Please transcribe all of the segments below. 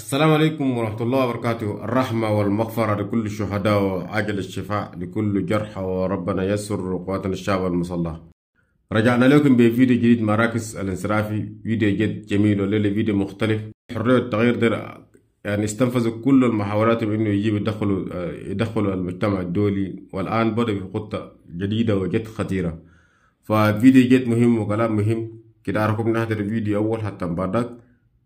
السلام عليكم ورحمة الله وبركاته الرحمة والمغفرة لكل الشهداء وعجل الشفاء لكل جرحى وربنا يسر قواتنا الشعب المصلى رجعنا لكم بفيديو جديد مراكز الانصرافي فيديو جد جميل وليلة فيديو مختلف حرية التغيير در يعني استنفذوا كل المحاولات بانه يجيب يدخلوا يدخلوا المجتمع الدولي والان بدأ في خطة جديدة وجد خطيرة ففيديو جد مهم وكلام مهم كده أراكم نحضر الفيديو أول حتى بعدك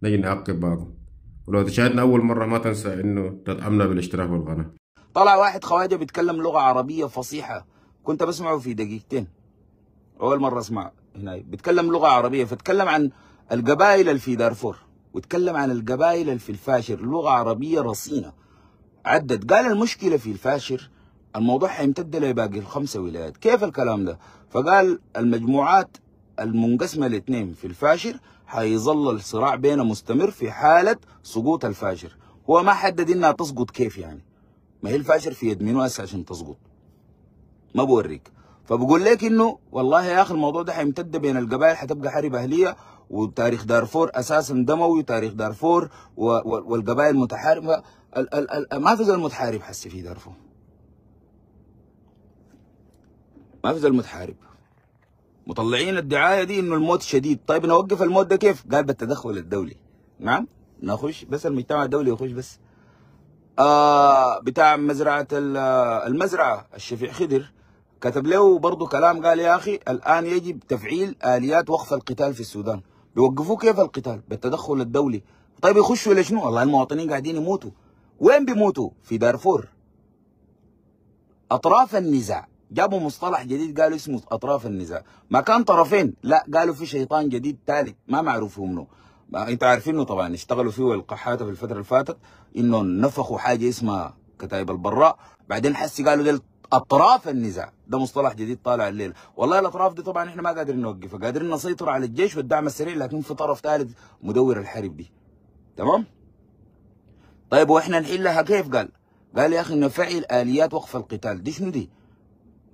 نجي نعقب معكم ولو تشاهدنا اول مره ما تنسى انه تدعمنا بالاشتراك بالقناه طلع واحد خواجه بيتكلم لغه عربيه فصيحه كنت بسمعه في دقيقتين اول مره اسمع هنا بيتكلم لغه عربيه فتكلم عن القبائل اللي في دارفور وتكلم عن القبائل اللي في الفاشر لغه عربيه رصينه عدد قال المشكله في الفاشر الموضوع حيمتد لباقي الخمسه ولايات كيف الكلام ده فقال المجموعات المنقسمه الاثنين في الفاشر هيظل الصراع بينه مستمر في حاله سقوط الفاجر هو ما حدد انها تسقط كيف يعني ما هي الفاجر في يد منو هسه عشان تسقط ما بوريك فبقول لك انه والله يا اخي الموضوع ده حيمتد بين القبائل حتبقى حرب اهليه وتاريخ دارفور اساسا دموي وتاريخ دارفور والقبائل متحاربه ال ال ما في زي المتحارب حسي في دارفور ما في زي المتحارب مطلعين الدعايه دي انه الموت شديد طيب نوقف الموت ده كيف قال بالتدخل الدولي نعم نخش بس المجتمع الدولي يخش بس آه بتاع مزرعه المزرعه الشفيع خضر كتب له برضه كلام قال يا اخي الان يجب تفعيل اليات وقف القتال في السودان بيوقفوا كيف القتال بالتدخل الدولي طيب يخشوا شنو والله المواطنين قاعدين يموتوا وين بيموتوا في دارفور اطراف النزاع جابوا مصطلح جديد قالوا اسمه اطراف النزاع ما كان طرفين لا قالوا في شيطان جديد ثالث ما معروف منه ما انت عارفينه طبعا اشتغلوا فيه القحاته في الفتره اللي فاتت انه نفخوا حاجه اسمها كتائب البراء بعدين حسي قالوا دي اطراف النزاع ده مصطلح جديد طالع الليله والله الاطراف دي طبعا احنا ما قادرين نوقفها قادرين نسيطر على الجيش والدعم السريع لكن في طرف ثالث مدور الحرب دي تمام طيب واحنا نحلها كيف قال قال يا اخي نفعل اليات وقف القتال دي شنو دي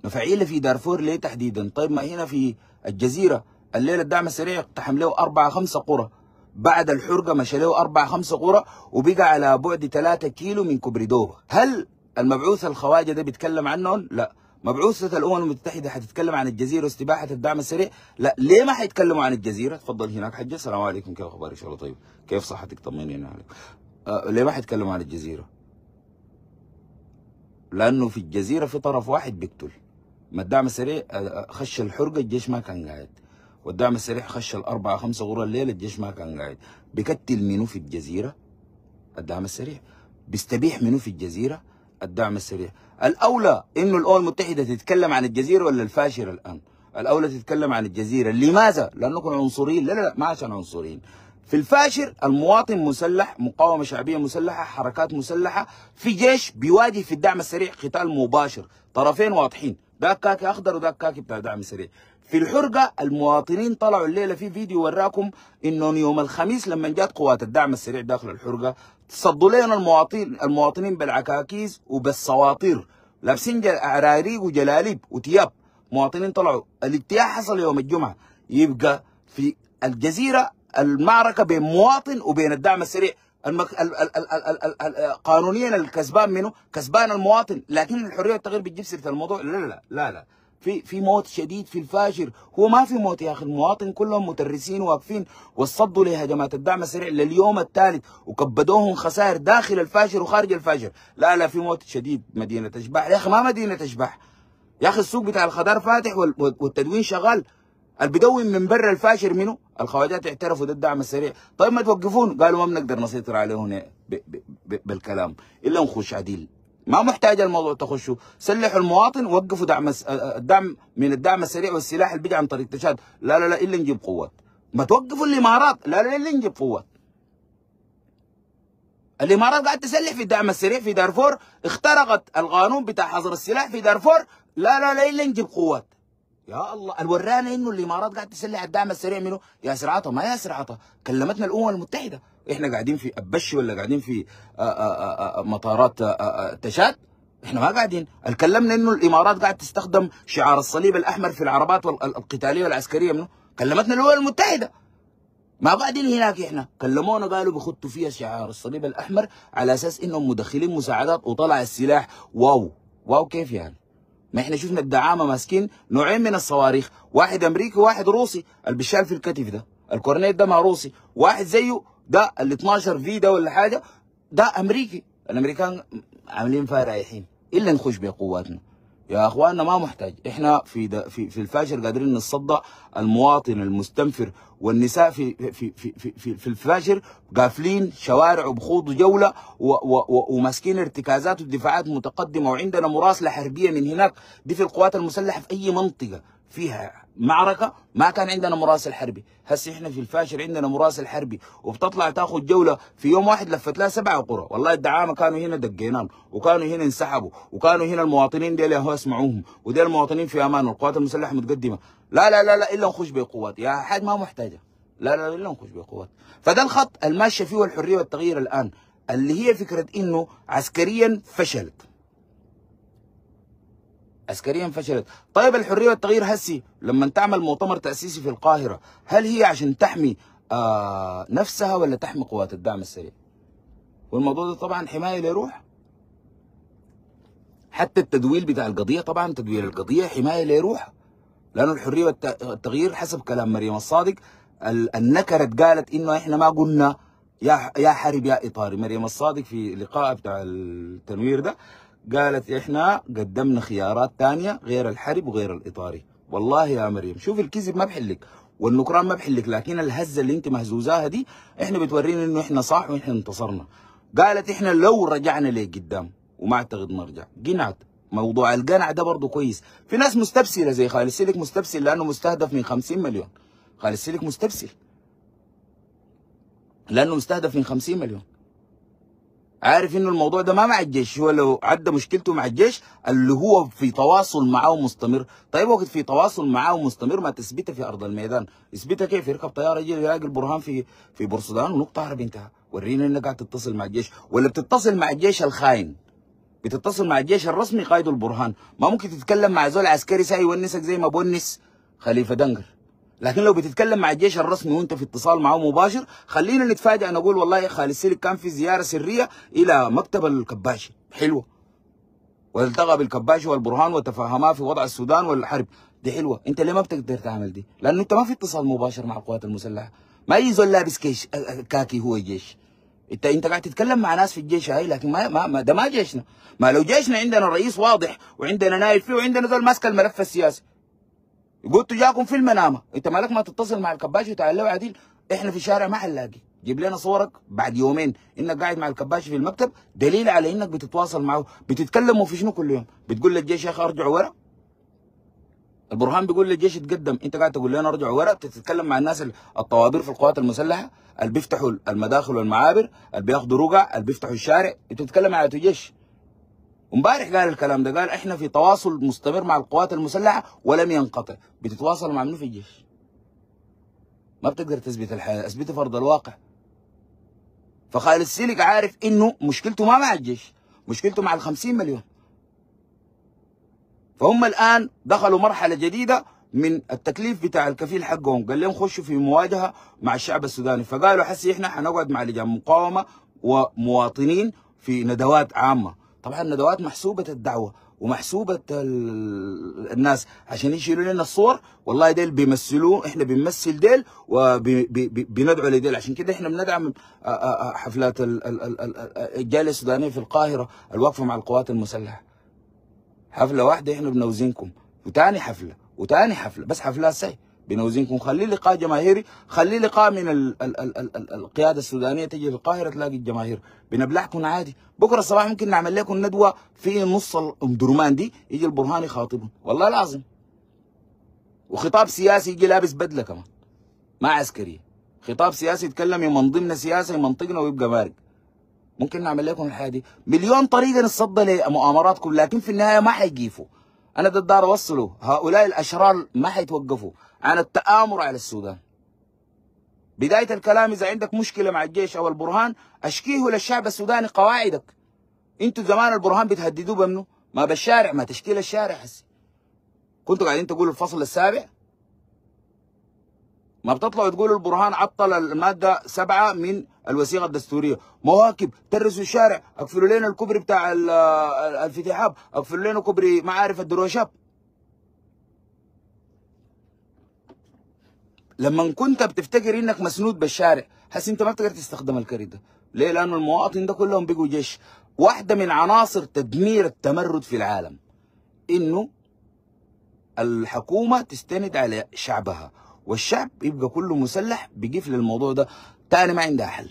مفاعيله في دارفور ليه تحديدا طيب ما هنا في الجزيرة الليلة الدعم السريع اقتحم له أربعة خمسة قرى بعد الحرقة مشى له أربعة خمسة قرى وبقى على بعد ثلاثة كيلو من كوبريدوفا هل المبعوث الخواجة ده بيتكلم عنهم؟ لا مبعوثة الأمم المتحدة حتتكلم عن الجزيرة واستباحة الدعم السريع؟ لا ليه ما حيتكلموا عن الجزيرة؟ تفضل هناك حجة السلام عليكم كيف أخبارك إن شاء الله طيب كيف صحتك طمنينا عليك أه ليه ما حيتكلموا عن الجزيرة؟ لأنه في الجزيرة في طرف واحد بيقتل ما الدعم السريع خش الحرقه الجيش ما كان قاعد والدعم السريع خش الاربعه خمسه غرة الليله الجيش ما كان قاعد بكتل منو في الجزيره الدعم السريع بيستبيح منو في الجزيره الدعم السريع الاولى انه الامم المتحده تتكلم عن الجزيره ولا الفاشر الان الاولى تتكلم عن الجزيره لماذا لانكم عنصريين لا لا لا ما عشان عنصريين في الفاشر المواطن مسلح مقاومة شعبية مسلحة حركات مسلحة في جيش بيواجه في الدعم السريع قتال مباشر طرفين واضحين ده كاكي اخضر وده كاكي بتاع دعم سريع في الحرقه المواطنين طلعوا الليله في فيديو وراكم انهم يوم الخميس لما جات قوات الدعم السريع داخل الحرقه صدوا لنا المواطنين المواطنين بالعكاكيز وبالسواطير لابسين عراريق وجلاليب وتياب مواطنين طلعوا الاجتياح حصل يوم الجمعه يبقى في الجزيره المعركه بين مواطن وبين الدعم السريع المك... ال... ال... ال... ال... ال... ال... قانونيا الكسبان منه كسبان المواطن لكن الحريه والتغيير بتجيب سيره الموضوع لا لا لا لا في في موت شديد في الفاجر هو ما في موت يا اخي المواطن كلهم مترسين واقفين وصدوا لهجمات الدعم السريع لليوم الثالث وكبدوهم خسائر داخل الفاجر وخارج الفاجر لا لا في موت شديد مدينه اشباح يا اخي ما مدينه اشباح يا اخي السوق بتاع الخضار فاتح والتدوين شغال اللي بيدون من برا الفاشر منه الخواجات اعترفوا ده الدعم السريع طيب ما توقفون قالوا ما بنقدر نسيطر عليه هنا بالكلام الا نخش عديل ما محتاج الموضوع تخشوا سلحوا المواطن وقفوا دعم آه، آه، الدعم من الدعم السريع والسلاح اللي بيجي عن طريق تشاد لا لا لا الا نجيب قوات ما توقفوا الامارات لا لا الا نجيب قوات الامارات قاعد تسلح في الدعم السريع في دارفور اخترقت القانون بتاع حظر السلاح في دارفور لا لا لا الا نجيب قوات يا الله الورانا انه الامارات قاعد تسلح الدعم السريع منه يا سرعتها ما يا سرعتها كلمتنا الامم المتحده احنا قاعدين في ابشي ولا قاعدين في آه، آه، آه، مطارات تشاد احنا ما قاعدين كلمنا انه الامارات قاعد تستخدم شعار الصليب الاحمر في العربات القتاليه والعسكريه منه كلمتنا الامم المتحده ما قاعدين هناك احنا كلمونا قالوا بخطوا فيها شعار الصليب الاحمر على اساس انهم مدخلين مساعدات وطلع السلاح واو واو كيف يعني ما احنا شفنا الدعامه ماسكين نوعين من الصواريخ واحد امريكي وواحد روسي البشال في الكتف ده الكورنيت ده مع روسي واحد زيه ده ال 12 في ده ولا حاجه ده امريكي الامريكان عاملين فيها رايحين الا نخش بقواتنا يا اخواننا ما محتاج احنا في دا في, في الفاشر قادرين نتصدى المواطن المستنفر والنساء في في في في, في, الفاشر قافلين شوارع وبخوض جوله وماسكين ارتكازات ودفاعات متقدمه وعندنا مراسله حربيه من هناك دي في القوات المسلحه في اي منطقه فيها معركه ما كان عندنا مراسل حربي هسه احنا في الفاشر عندنا مراسل حربي وبتطلع تاخذ جوله في يوم واحد لفت لها سبعه قرى والله الدعامه كانوا هنا دقينان وكانوا هنا انسحبوا وكانوا هنا المواطنين ديل هو اسمعوهم وديل المواطنين في امان والقوات المسلحه متقدمه لا لا لا لا الا نخش بقوات يا حاج ما محتاجه لا لا لا نخش بقوات فده الخط الماشي فيه الحريه والتغيير الان اللي هي فكره انه عسكريا فشلت عسكريا فشلت طيب الحريه والتغيير هسي لما تعمل مؤتمر تاسيسي في القاهره هل هي عشان تحمي آه نفسها ولا تحمي قوات الدعم السريع والموضوع ده طبعا حمايه ليروح حتى التدويل بتاع القضيه طبعا تدويل القضيه حمايه ليروح لأن لانه الحريه والتغيير حسب كلام مريم الصادق النكرت قالت انه احنا ما قلنا يا يا حرب يا اطاري مريم الصادق في لقاء بتاع التنوير ده قالت احنا قدمنا خيارات ثانيه غير الحرب وغير الاطاري والله يا مريم شوف الكذب ما بحلك والنكران ما بحلك لكن الهزه اللي انت مهزوزاها دي احنا بتورينا انه احنا صح واحنا انتصرنا قالت احنا لو رجعنا لقدام وما اعتقد نرجع قنعت موضوع القنع ده برضه كويس في ناس مستبسله زي خالد سيلك مستبسل لانه مستهدف من 50 مليون خالد سيلك مستبسل لانه مستهدف من 50 مليون عارف انه الموضوع ده ما مع الجيش هو لو عدى مشكلته مع الجيش اللي هو في تواصل معاه مستمر طيب وقت في تواصل معاه مستمر ما تثبته في ارض الميدان اثبته كيف يركب طياره يجي يلاقي البرهان في في بورسودان ونقطه عربي انتهى ورينا انك قاعد تتصل مع الجيش ولا بتتصل مع الجيش الخاين بتتصل مع الجيش الرسمي قائد البرهان ما ممكن تتكلم مع زول عسكري ساي يونسك زي ما بونس خليفه دنجر لكن لو بتتكلم مع الجيش الرسمي وانت في اتصال معه مباشر خلينا نتفاجئ نقول والله خالد السلك كان في زياره سريه الى مكتب الكباشي حلوه والتقى بالكباشي والبرهان وتفاهما في وضع السودان والحرب دي حلوه انت ليه ما بتقدر تعمل دي لانه انت ما في اتصال مباشر مع القوات المسلحه ما اي زول لابس كيش كاكي هو الجيش انت انت قاعد تتكلم مع ناس في الجيش هاي لكن ما ما, ما ده ما جيشنا ما لو جيشنا عندنا رئيس واضح وعندنا نائب فيه وعندنا زول ماسك الملف السياسي قلت جاكم في المنامه انت مالك ما تتصل مع الكباشي وتعلمه عديل احنا في الشارع ما حنلاقي جيب لنا صورك بعد يومين انك قاعد مع الكباشي في المكتب دليل على انك بتتواصل معه بتتكلموا في شنو كل يوم بتقول للجيش يا اخي ارجع ورا البرهان بيقول للجيش اتقدم انت قاعد تقول لنا ارجع ورا بتتكلم مع الناس الطوابير في القوات المسلحه اللي بيفتحوا المداخل والمعابر اللي بياخذوا رقع اللي بيفتحوا الشارع انت بتتكلم على الجيش امبارح قال الكلام ده قال احنا في تواصل مستمر مع القوات المسلحه ولم ينقطع بتتواصل مع منو في الجيش ما بتقدر تثبت الحياه اثبت فرض الواقع فخالد سيلك عارف انه مشكلته ما مع الجيش مشكلته مع ال 50 مليون فهم الان دخلوا مرحله جديده من التكليف بتاع الكفيل حقهم قال لهم خشوا في مواجهه مع الشعب السوداني فقالوا حسي احنا حنقعد مع لجان مقاومه ومواطنين في ندوات عامه طبعا الندوات محسوبه الدعوه ومحسوبه الناس عشان يشيلوا لنا الصور والله ديل بيمثلوا احنا بنمثل ديل وبندعو لديل عشان كده احنا بندعم آه، آه، آه، حفلات الجاليه السودانيه في القاهره الوقفه مع القوات المسلحه حفله واحده احنا بنوزنكم وتاني حفله وتاني حفله بس حفلات سي بنوزنكم خلي لقاء جماهيري خلي لقاء من ال ال ال ال ال القياده السودانيه تجي القاهره تلاقي الجماهير بنبلعكم عادي بكره الصباح ممكن نعمل لكم ندوه في نص ام درمان دي يجي البرهاني خاطبهم والله العظيم وخطاب سياسي يجي لابس بدله كمان ما عسكريه خطاب سياسي يتكلم من ضمن سياسه منطقنا ويبقى مارق ممكن نعمل لكم الحاجه دي مليون طريقه نتصدى لمؤامراتكم لكن في النهايه ما حيجيفوا انا ده الدار اوصله هؤلاء الاشرار ما حيتوقفوا عن التآمر على السودان بداية الكلام إذا عندك مشكلة مع الجيش أو البرهان أشكيه للشعب السوداني قواعدك أنتوا زمان البرهان بتهددوه بمنه ما بالشارع ما تشكيل الشارع هسي كنتوا قاعدين تقولوا الفصل السابع ما بتطلعوا تقولوا البرهان عطل المادة سبعة من الوثيقة الدستورية مواكب ترسوا الشارع اقفلوا لنا الكوبري بتاع الفتحاب اقفلوا لنا كوبري معارف الدروشاب لما كنت بتفتكر انك مسنود بالشارع حس انت ما بتقدر تستخدم الكريدة ليه لانه المواطن ده كلهم بيجوا جيش واحده من عناصر تدمير التمرد في العالم انه الحكومه تستند على شعبها والشعب يبقى كله مسلح بيجيف الموضوع ده تاني ما عندها حل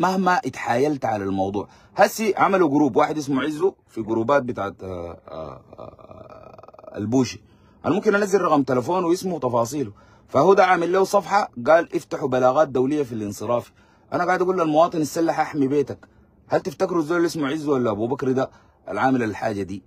مهما اتحايلت على الموضوع هسي عملوا جروب واحد اسمه عزو في جروبات بتاعت آه، آه، آه، البوشي انا ممكن انزل رقم تليفونه واسمه وتفاصيله فهدى عامل له صفحه قال افتحوا بلاغات دوليه في الانصراف انا قاعد اقول للمواطن السلح احمي بيتك هل تفتكروا الزول اللي اسمه عز ولا ابو بكر ده العامل الحاجه دي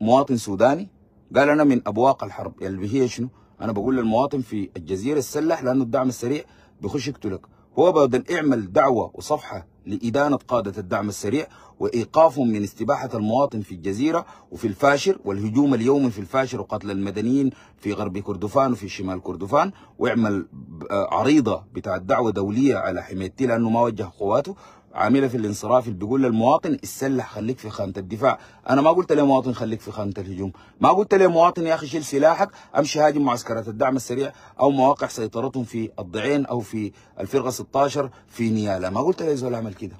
مواطن سوداني قال انا من ابواق الحرب اللي هي شنو انا بقول للمواطن في الجزيره السلح لانه الدعم السريع بيخش يقتلك هو بدل اعمل دعوه وصفحه لادانه قاده الدعم السريع وإيقافهم من استباحة المواطن في الجزيرة وفي الفاشر والهجوم اليومي في الفاشر وقتل المدنيين في غرب كردفان وفي شمال كردفان ويعمل آه، عريضة بتاعت دعوة دولية على حمايتي لأنه ما وجه قواته عامله في الانصراف اللي بيقول للمواطن اتسلح خليك في خانه الدفاع انا ما قلت لمواطن خليك في خانه الهجوم ما قلت لمواطن يا اخي شيل سلاحك امشي هاجم معسكرات الدعم السريع او مواقع سيطرتهم في الضعين او في الفرقه 16 في نيالة ما قلت زول اعمل كده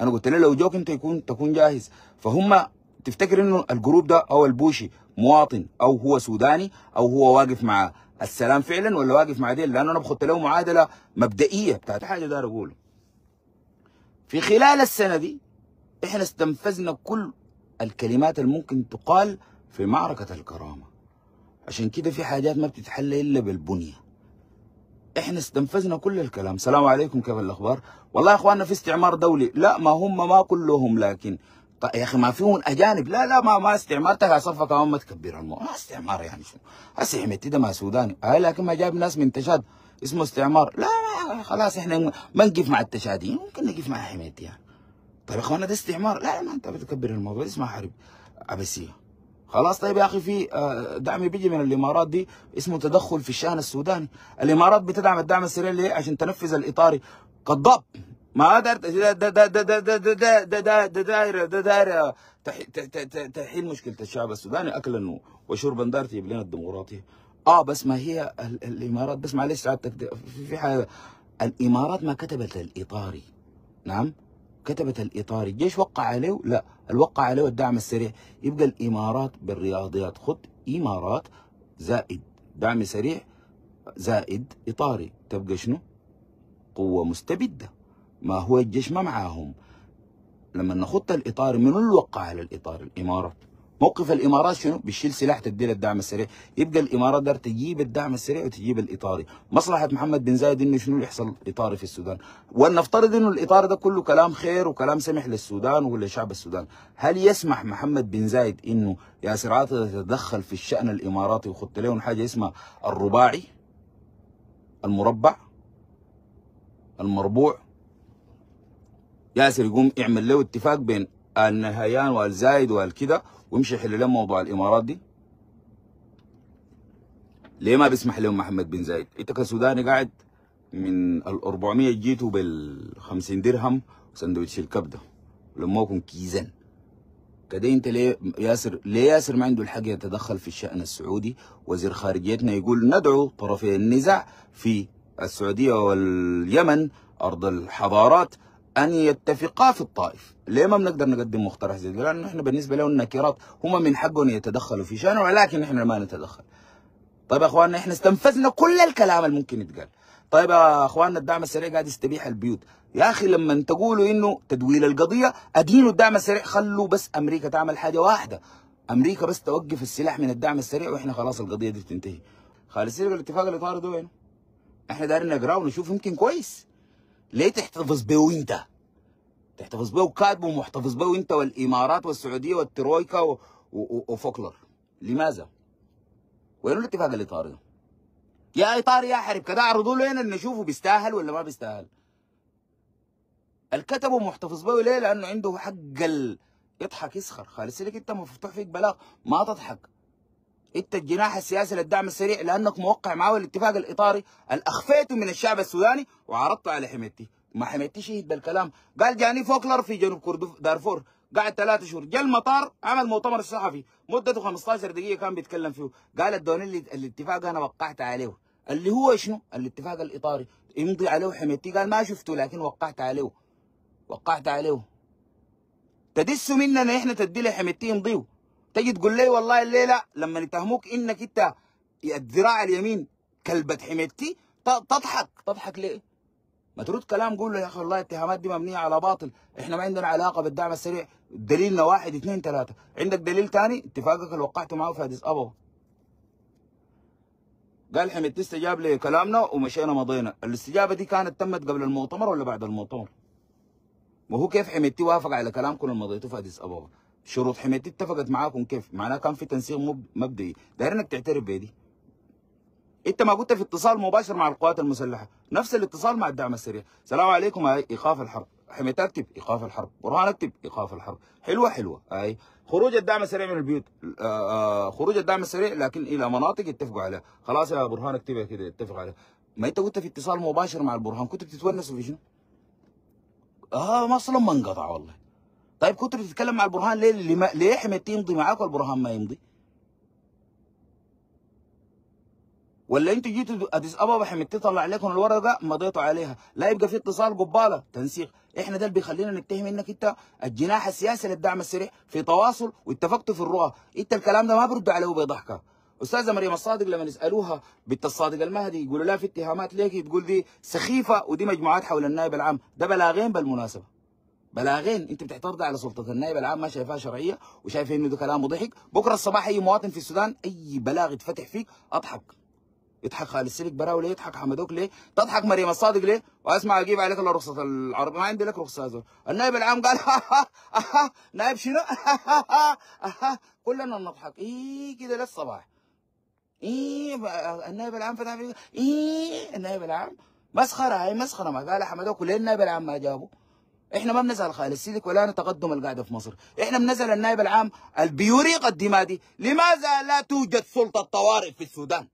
انا قلت له لو جوك انت يكون تكون جاهز فهم تفتكر انه الجروب ده او البوشي مواطن او هو سوداني او هو واقف مع السلام فعلا ولا واقف مع ديل لانه انا بخط له معادله مبدئيه بتاعت حاجه داير اقوله في خلال السنه دي احنا استنفذنا كل الكلمات الممكن تقال في معركه الكرامه عشان كده في حاجات ما بتتحل الا بالبنيه احنا استنفذنا كل الكلام السلام عليكم كيف الاخبار والله يا اخواننا في استعمار دولي لا ما هم ما كلهم لكن يا اخي ما فيهم اجانب لا لا ما ما استعمار يا صفك ما تكبر الموضوع ما استعمار يعني شو هسه حميتي ده ما سوداني آه لكن ما جاب ناس من تشاد اسمه استعمار لا ما خلاص احنا ما نقف مع التشاديين ممكن نقف مع حميتي يعني طيب يا اخواننا ده استعمار لا ما انت بتكبر الموضوع اسمها حرب عبسيه خلاص طيب يا اخي في دعم بيجي من الامارات دي اسمه تدخل في الشان السوداني الامارات بتدعم الدعم السريع ليه عشان تنفذ الاطاري قضب ما قدرت ده ده دايره ده دايره تحل مشكله الشعب السوداني اكلا وشربا داير تجيب لنا الديمقراطيه اه بس ما هي الامارات بس معلش سعادتك في حاجه الامارات ما كتبت الاطاري نعم كتبت الإطاري الجيش وقع عليه لا الوقع عليه الدعم السريع يبقى الإمارات بالرياضيات خد إمارات زائد دعم سريع زائد إطاري تبقى شنو قوة مستبدة ما هو الجيش ما معاهم لما نخط الإطار من الوقع على الإطار الإمارات موقف الامارات شنو؟ بتشيل سلاح تدي الدعم السريع، يبقى الامارات دار تجيب الدعم السريع وتجيب الاطاري، مصلحه محمد بن زايد انه شنو يحصل اطاري في السودان، ولنفترض انه الاطار ده كله كلام خير وكلام سمح للسودان ولشعب السودان، هل يسمح محمد بن زايد انه ياسر عاطل يتدخل في الشان الاماراتي ويخط لهم حاجه اسمها الرباعي المربع المربوع ياسر يقوم يعمل له اتفاق بين النهيان والزايد والكده ويمشي يحل لهم موضوع الامارات دي ليه ما بيسمح لهم محمد بن زايد انت كسوداني قاعد من ال 400 جيتوا بال 50 درهم وسندوتش الكبده لموكم كيزان كده انت ليه ياسر ليه ياسر ما عنده الحق يتدخل في الشان السعودي وزير خارجيتنا يقول ندعو طرفي النزاع في السعوديه واليمن ارض الحضارات ان يتفقا في الطائف ليه ما بنقدر نقدم مقترح زي ده لانه احنا بالنسبه لهم النكرات هم من حقهم يتدخلوا في شأنه ولكن احنا ما نتدخل طيب يا اخواننا احنا استنفذنا كل الكلام اللي ممكن يتقال طيب يا اخواننا الدعم السريع قاعد يستبيح البيوت يا اخي لما تقولوا انه تدويل القضيه ادينوا الدعم السريع خلوا بس امريكا تعمل حاجه واحده امريكا بس توقف السلاح من الدعم السريع واحنا خلاص القضيه دي بتنتهي خالصين الاتفاق اللي طار ده احنا دايرين نقراه ونشوف يمكن كويس ليه تحتفظ بيه وانت تحتفظ بيه وكاتبه ومحتفظ بيه وانت والامارات والسعوديه والترويكا و... و... وفوكلر لماذا وين الاتفاق الاطاري؟ يا اطاري يا حرب كده عرضوا له هنا نشوفه بيستاهل ولا ما بيستاهل الكتب محتفظ بيه ليه لانه عنده حق ال... يضحك يسخر خالص لك انت مفتوح فيك بلاغ ما تضحك انت الجناح السياسي للدعم السريع لانك موقع معاه الاتفاق الاطاري الاخفيته من الشعب السوداني وعرضته على حميتي ما حميتي شهد بالكلام قال جاني فوكلر في جنوب دارفور قعد ثلاثة شهور جاء المطار عمل مؤتمر صحفي مدته 15 دقيقة كان بيتكلم فيه قال ادوني الاتفاق انا وقعت عليه اللي هو شنو الاتفاق الاطاري يمضي عليه حميتي قال ما شفته لكن وقعت عليه وقعت عليه تدسوا مننا احنا تدي لحميتي يمضيه تجي تقول لي والله الليله لما يتهموك انك انت الذراع اليمين كلبه حميتي تضحك تضحك ليه؟ ما ترد كلام قول له يا اخي والله الاتهامات دي مبنيه على باطل، احنا ما عندنا علاقه بالدعم السريع، دليلنا واحد اثنين ثلاثه، عندك دليل ثاني؟ اتفاقك اللي وقعته معه في اديس ابو قال حميدتي استجاب لكلامنا ومشينا مضينا، الاستجابه دي كانت تمت قبل المؤتمر ولا بعد المؤتمر؟ وهو كيف حميدتي وافق على كلامكم اللي مضيته في اديس ابو شروط حميدتي اتفقت معاكم كيف معناها كان في تنسيق مبدئي داير انك تعترف بيدي. انت ما كنت في اتصال مباشر مع القوات المسلحه نفس الاتصال مع الدعم السريع السلام عليكم هاي ايقاف الحرب حميت اكتب ايقاف الحرب برهان اكتب ايقاف الحرب حلوه حلوه اي خروج الدعم السريع من البيوت آآ آآ آه، آه، خروج الدعم السريع لكن الى مناطق اتفقوا عليها خلاص يا برهان اكتبها كده اتفق عليها ما انت كنت في اتصال مباشر مع البرهان كنت بتتونسوا في شنو؟ اه ما اصلا ما انقطع والله طيب كنت بتتكلم مع البرهان ليه اللي ليه حمد يمضي معاك والبرهان ما يمضي ولا انتوا جيتوا اديس ابابا حميد طلع عليكم الورقه مضيتوا عليها لا يبقى في اتصال قباله تنسيق احنا ده اللي بيخلينا نتهم انك انت الجناح السياسي للدعم السريع في تواصل واتفقتوا في الرؤى انت الكلام ده ما بردوا عليه بيضحكها استاذه مريم الصادق لما يسالوها بنت الصادق المهدي يقولوا لها في اتهامات ليك تقول دي سخيفه ودي مجموعات حول النائب العام ده بلاغين بالمناسبه بلاغين انت بتعترض على سلطه النائب العام ما شايفها شرعيه وشايف انه ده كلام مضحك بكره الصباح اي مواطن في السودان اي بلاغ يتفتح فيك اضحك يضحك خالد سلك براو ليه يضحك حمدوك ليه تضحك مريم الصادق ليه واسمع اجيب عليك الا رخصه العربي ما عندي لك رخصه هذول النائب العام قال ها ها ها نائب شنو آه، آه، آه، كلنا نضحك ايه كده للصباح ايه النائب العام فتح ايه النائب العام مسخره هاي مسخره ما قال حمدوك ليه النائب العام ما جابه احنا ما بنزعل خالد سيدك ولا نتقدم القاعده في مصر احنا بنزعل النائب العام البيوري قدمادي لماذا لا توجد سلطه طوارئ في السودان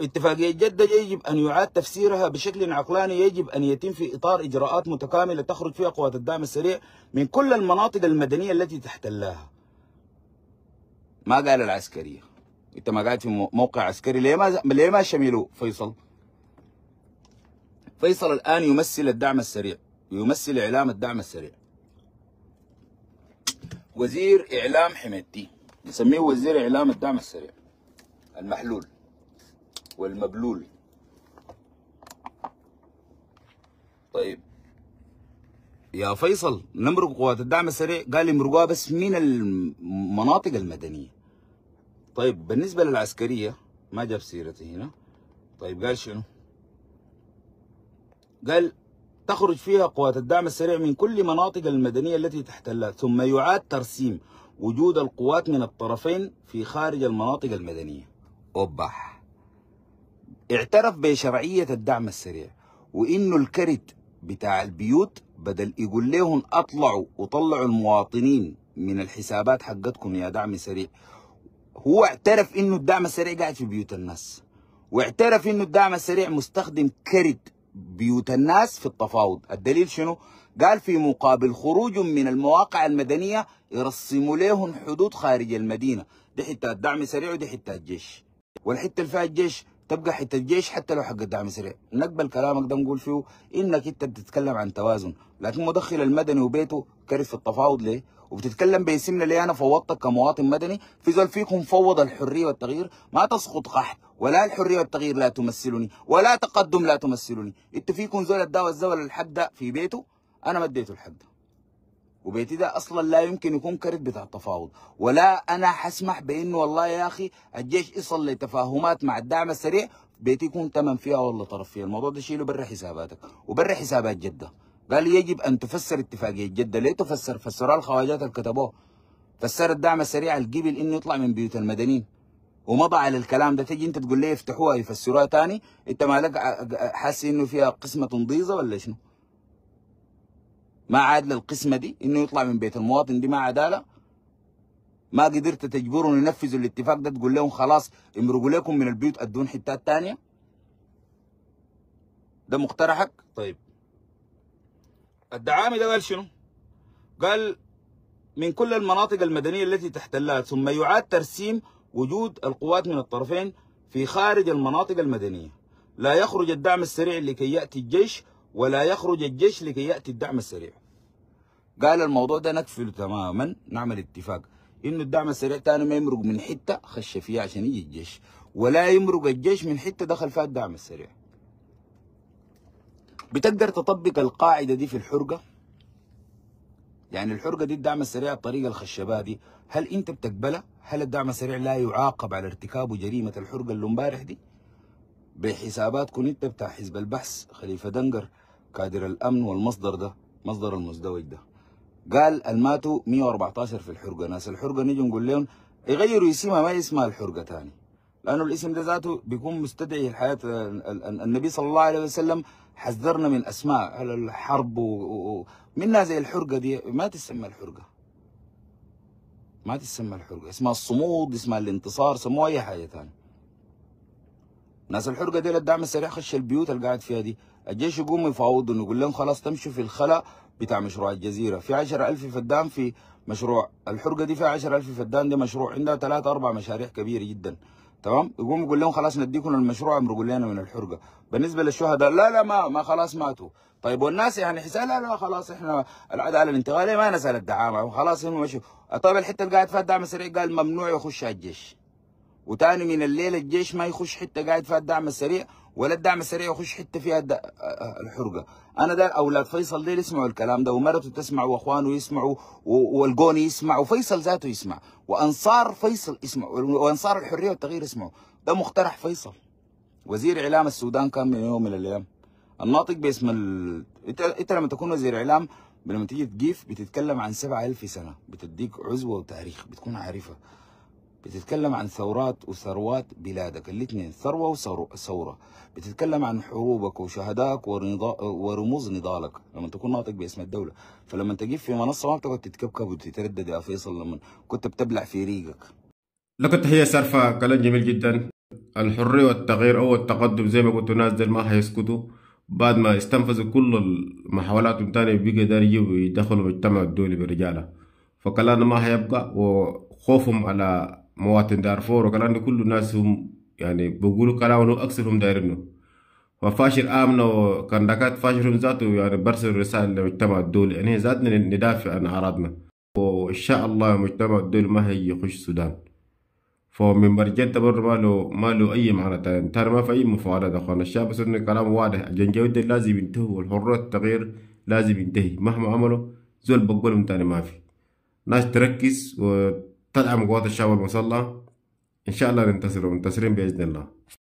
اتفاقية جدة يجب أن يعاد تفسيرها بشكل عقلاني يجب أن يتم في إطار إجراءات متكاملة تخرج فيها قوات الدعم السريع من كل المناطق المدنية التي تحتلها. ما قال العسكرية أنت ما قاعد في موقع عسكري ليه ما, ليه ما شملوا فيصل فيصل الآن يمثل الدعم السريع يمثل إعلام الدعم السريع وزير إعلام حميدتي نسميه وزير إعلام الدعم السريع المحلول والمبلول طيب يا فيصل نمرق قوات الدعم السريع قال يمرقوها بس من المناطق المدنيه طيب بالنسبه للعسكريه ما جاب سيرته هنا طيب قال شنو قال تخرج فيها قوات الدعم السريع من كل مناطق المدنية التي تحتلها ثم يعاد ترسيم وجود القوات من الطرفين في خارج المناطق المدنية أوباح اعترف بشرعية الدعم السريع وإنه الكرت بتاع البيوت بدل يقول لهم أطلعوا وطلعوا المواطنين من الحسابات حقتكم يا دعم سريع هو اعترف إنه الدعم السريع قاعد في بيوت الناس واعترف إنه الدعم السريع مستخدم كرت بيوت الناس في التفاوض الدليل شنو؟ قال في مقابل خروج من المواقع المدنية يرسموا لهم حدود خارج المدينة دي حتة دعم سريع ودي حتة الجيش والحتة اللي فيها الجيش تبقى حته الجيش حتى لو حق الدعم السريع نقبل كلامك ده نقول فيه انك انت بتتكلم عن توازن لكن مدخل المدني وبيته كارث في التفاوض ليه وبتتكلم باسمنا ليه انا فوضتك كمواطن مدني في زول فيكم فوض الحريه والتغيير ما تسقط قحط ولا الحريه والتغيير لا تمثلني ولا تقدم لا تمثلني انت فيكم زول اداوا الزول الحق ده في بيته انا ما اديته الحق ده وبيتي ده اصلا لا يمكن يكون كرت بتاع التفاوض ولا انا حسمح بانه والله يا اخي الجيش يصل لتفاهمات مع الدعم السريع بيتي يكون تمن فيها ولا طرف فيها الموضوع ده شيله برا حساباتك وبرا حسابات جده قال يجب ان تفسر اتفاقيه جده ليه تفسر فسرها الخواجات اللي كتبوها فسر الدعم السريع القبل انه يطلع من بيوت المدنيين ومضى على الكلام ده تجي انت تقول لي يفتحوها يفسروها تاني انت مالك حاسس انه فيها قسمه نضيزه ولا شنو؟ ما عاد القسمه دي انه يطلع من بيت المواطن دي ما عداله ما قدرت تجبرهم ينفذوا الاتفاق ده تقول لهم خلاص امرقوا لكم من البيوت ادون حتات تانية ده مقترحك طيب الدعامي ده قال شنو قال من كل المناطق المدنية التي تحتلها ثم يعاد ترسيم وجود القوات من الطرفين في خارج المناطق المدنية لا يخرج الدعم السريع لكي يأتي الجيش ولا يخرج الجيش لكي يأتي الدعم السريع قال الموضوع ده نقفله تماما نعمل اتفاق انه الدعم السريع تاني ما يمرق من حته خش فيها عشان يجي الجيش ولا يمرق الجيش من حته دخل فيها الدعم السريع بتقدر تطبق القاعده دي في الحرقه يعني الحرقه دي الدعم السريع الطريقه الخشبه دي هل انت بتقبلها هل الدعم السريع لا يعاقب على ارتكابه جريمه الحرقه اللي امبارح دي بحساباتكم انت بتاع حزب البحث خليفه دنقر كادر الامن والمصدر ده مصدر المزدوج ده قال الماتوا 114 في الحرقه ناس الحرقه نيجي نقول لهم يغيروا اسمها ما اسمها الحرقه ثاني لانه الاسم ده ذاته بيكون مستدعي الحياه النبي صلى الله عليه وسلم حذرنا من اسماء الحرب و... منها زي الحرقه دي ما تسمى الحرقه ما تسمى الحرقه اسمها الصمود اسمها الانتصار سموها اي حاجه ثانيه ناس الحرقه دي الدعم السريع خش البيوت اللي قاعد فيها دي الجيش يقوم يفاوضه نقول لهم خلاص تمشوا في الخلا بتاع مشروع الجزيره في 10000 فدان في مشروع الحرقه دي فيها 10000 فدان دي مشروع عندها ثلاثة اربع مشاريع كبيره جدا تمام يقوم يقول لهم خلاص نديكم المشروع امرقوا لنا من الحرقه بالنسبه للشهداء لا لا ما ما خلاص ماتوا طيب والناس يعني حساب لا لا خلاص احنا العداله الانتقاليه ما نسال الدعامه خلاص هم مشوا طيب الحته اللي قاعد فيها الدعم السريع قال ممنوع يخش الجيش وتاني من الليله الجيش ما يخش حته قاعد فيها الدعم السريع ولا الدعم السريع يخش حته فيها الحرقه انا ده اولاد فيصل ديل يسمعوا الكلام ده ومرته تسمع واخوانه يسمعوا والجوني يسمع وفيصل ذاته يسمع وانصار فيصل يسمع وانصار الحريه والتغيير يسمعوا ده مقترح فيصل وزير اعلام السودان كان من يوم من الايام الناطق باسم ال... انت انت لما تكون وزير اعلام لما تيجي تجيف بتتكلم عن 7000 سنه بتديك عزوه وتاريخ بتكون عارفها بتتكلم عن ثورات وثروات بلادك الاثنين ثروة وثورة بتتكلم عن حروبك وشهدائك ورموز نضالك لما تكون ناطق باسم الدولة فلما تجيب في منصة ما بتقعد تتكبكب وتتردد يا فيصل لما كنت بتبلع في ريقك لك التحية سرفة كلام جميل جدا الحرية والتغيير أو التقدم زي ما قلت الناس ما هيسكتوا بعد ما استنفذوا كل محاولاتهم الثانية بيجي يجوا يدخلوا المجتمع الدولي برجالة فكلامنا ما هيبقى وخوفهم على مواطن دارفور وكلام ده كل الناس هم يعني بقولوا كلام انه اكثرهم دايرينه ففاشر امنه وكان دكات فاشرهم ذاته يعني برسل رسائل للمجتمع الدولي يعني زادنا ندافع عن اعراضنا وان شاء الله المجتمع الدولي ما هي يخش السودان فمن مرجد تبر ما له ما له اي معنى ثاني ترى ما في اي مفاوضات اخوان الشعب السوداني كلام واضح الجنجاوي لازم ينتهي والحرية التغيير لازم ينتهي مهما عملوا زول بقولهم ثاني ما في ناس تركز و طلع من قوات الشعب المسلح إن شاء الله ننتصر ومنتصرين بإذن الله